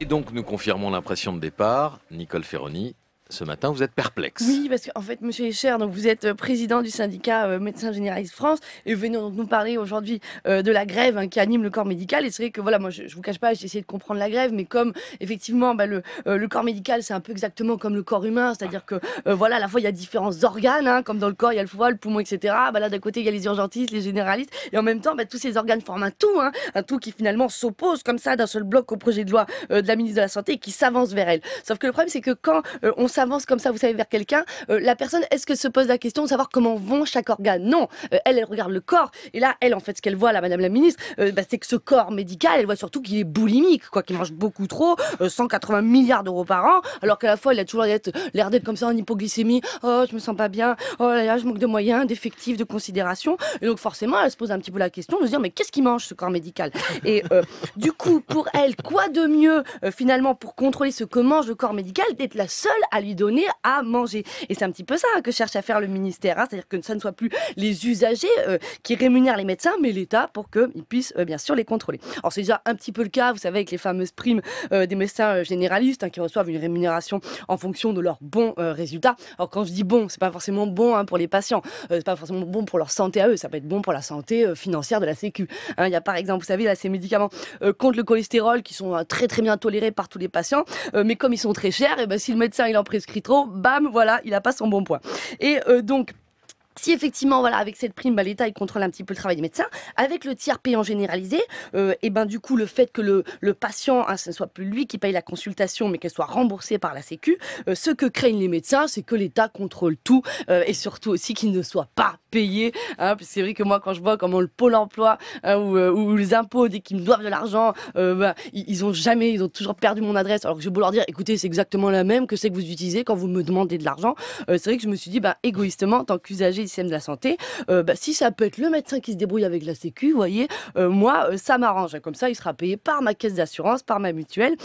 Et donc nous confirmons l'impression de départ, Nicole Ferroni, ce matin, vous êtes perplexe. Oui, parce qu'en fait, Monsieur Escher, donc vous êtes euh, président du syndicat euh, Médecins Généralistes France et vous venez donc nous parler aujourd'hui euh, de la grève hein, qui anime le corps médical. Et c'est vrai que voilà, moi, je, ne vous cache pas, j'ai essayé de comprendre la grève, mais comme effectivement, bah, le, corps médical, c'est un peu exactement comme le corps humain, c'est-à-dire que voilà, à la fois il y a différents organes, hein, comme dans le corps, il y a le foie, le poumon, etc. Bah, là, d'un côté, il y a les urgentistes, les généralistes, et en même temps, bah, tous ces organes forment un tout, hein, un tout qui finalement s'oppose comme ça d'un seul bloc au projet de loi de la ministre de la Santé et qui s'avance vers elle. Sauf que le problème, c'est que quand on avance comme ça, vous savez, vers quelqu'un, euh, la personne, est-ce que se pose la question de savoir comment vont chaque organe Non, euh, elle, elle regarde le corps. Et là, elle, en fait, ce qu'elle voit, là, Madame la Ministre, euh, bah, c'est que ce corps médical, elle voit surtout qu'il est boulimique, quoi, qu'il mange beaucoup trop, 180 milliards d'euros par an, alors qu'à la fois, il a toujours l'air d'être comme ça en hypoglycémie. Oh, je me sens pas bien. Oh là là, je manque de moyens, d'effectifs, de considération. Et donc, forcément, elle se pose un petit peu la question de se dire, mais qu'est-ce qu'il mange ce corps médical Et du coup, pour elle, quoi de mieux finalement pour contrôler ce que mange le corps médical d'être la seule à lui donner à manger. Et c'est un petit peu ça que cherche à faire le ministère, hein. c'est-à-dire que ça ne soit plus les usagers euh, qui rémunèrent les médecins, mais l'État pour qu'ils puissent euh, bien sûr les contrôler. Alors c'est déjà un petit peu le cas, vous savez, avec les fameuses primes euh, des médecins généralistes hein, qui reçoivent une rémunération en fonction de leurs bons résultats. Alors quand je dis bon, c'est pas forcément bon hein, pour les patients, c'est pas forcément bon pour leur santé à eux, ça peut être bon pour la santé financière de la Sécu. Il y a par exemple, vous savez, là ces médicaments contre le cholestérol qui sont très très bien tolérés par tous les patients, mais comme ils sont très chers, et eh ben, si le médecin il en prend écrit trop, bam, voilà, il a pas son bon point. Et euh, donc, si effectivement, voilà, avec cette prime, bah, l'État il contrôle un petit peu le travail des médecins, avec le tiers payant généralisé, euh, et ben du coup le fait que le, patient, hein, ce ne soit plus lui qui paye la consultation, mais qu'elle soit remboursée par la Sécu, euh, ce que craignent les médecins, c'est que l'État contrôle tout, euh, et surtout aussi qu'il ne soit pas payé. Hein. c'est vrai que moi, quand je vois comment le Pôle Emploi hein, ou, les impôts, dès qu'ils me doivent de l'argent, ben, ils, ont jamais, ils ont toujours perdu mon adresse, alors que je beau leur dire, écoutez, c'est exactement la même que celle que vous utilisez quand vous me demandez de l'argent. c'est vrai que je me suis dit, bah, égoïstement, tant qu'usager de la santé, euh, bah, si ça peut être le médecin qui se débrouille avec la Sécu, vous voyez, euh, moi, euh, ça m'arrange. Comme ça, il sera payé par ma caisse d'assurance, par ma mutuelle.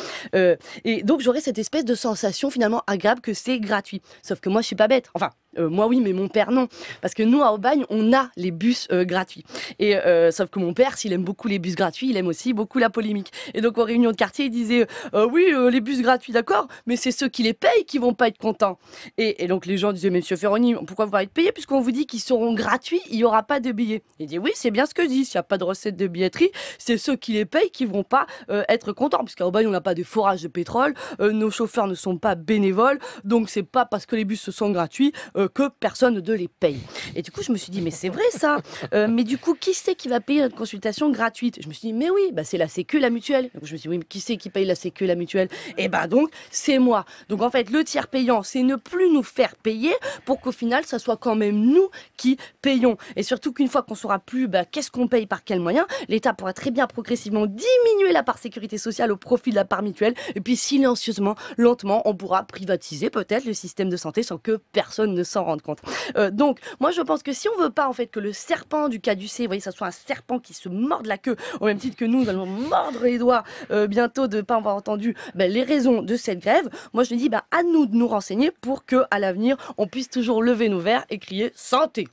et donc, j'aurai cette espèce de sensation finalement agréable que c'est gratuit. Sauf que moi, je suis pas bête. Enfin, euh, moi oui, mais mon père non. Parce que nous, à Aubagne, on a les bus euh, gratuits. Et euh, sauf que mon père, s'il aime beaucoup les bus gratuits, il aime aussi beaucoup la polémique. Et donc aux réunions de quartier, il disait oui, les bus gratuits, d'accord, mais c'est ceux qui les payent qui vont pas être contents. Et, donc les gens disaient Monsieur Ferroni, pourquoi vous pas être payé puisqu'on vous dit qu'ils seront gratuits, il n'y aura pas de billets. Il dit oui, c'est bien ce que je dis. S'il n'y a pas de recette de billetterie, c'est ceux qui les payent qui vont pas être contents, puisqu'à Aubagne, on n'a pas de forage de pétrole, nos chauffeurs ne sont pas bénévoles, donc c'est pas parce que les bus sont gratuits euh, que personne ne les paye. Et du coup, je me suis dit, mais c'est vrai ça. Euh, mais du coup, qui c'est qui va payer une consultation gratuite Je me suis dit, mais oui, bah, c'est la Sécu, la mutuelle. Donc, je me suis dit, oui, mais qui c'est qui paye la Sécu, la mutuelle Et eh bah ben, donc, c'est moi. Donc en fait, le tiers payant, c'est ne plus nous faire payer pour qu'au final, ça soit quand même nous qui payons. Et surtout qu'une fois qu'on saura plus bah, qu'est-ce qu'on paye par quel moyen, l'État pourra très bien progressivement diminuer la part sécurité sociale au profit de la part mutuelle. Et puis silencieusement, lentement, on pourra privatiser peut-être le système de santé sans que personne ne rendre compte. Euh, donc, moi, je pense que si on veut pas, en fait, que le serpent du caducé, C, voyez, ça soit un serpent qui se morde la queue, au même titre que nous, allons mordre les doigts euh, bientôt de pas avoir entendu ben, les raisons de cette grève, moi, je me dis, ben, à nous de nous renseigner pour que, à l'avenir, on puisse toujours lever nos verres et crier santé.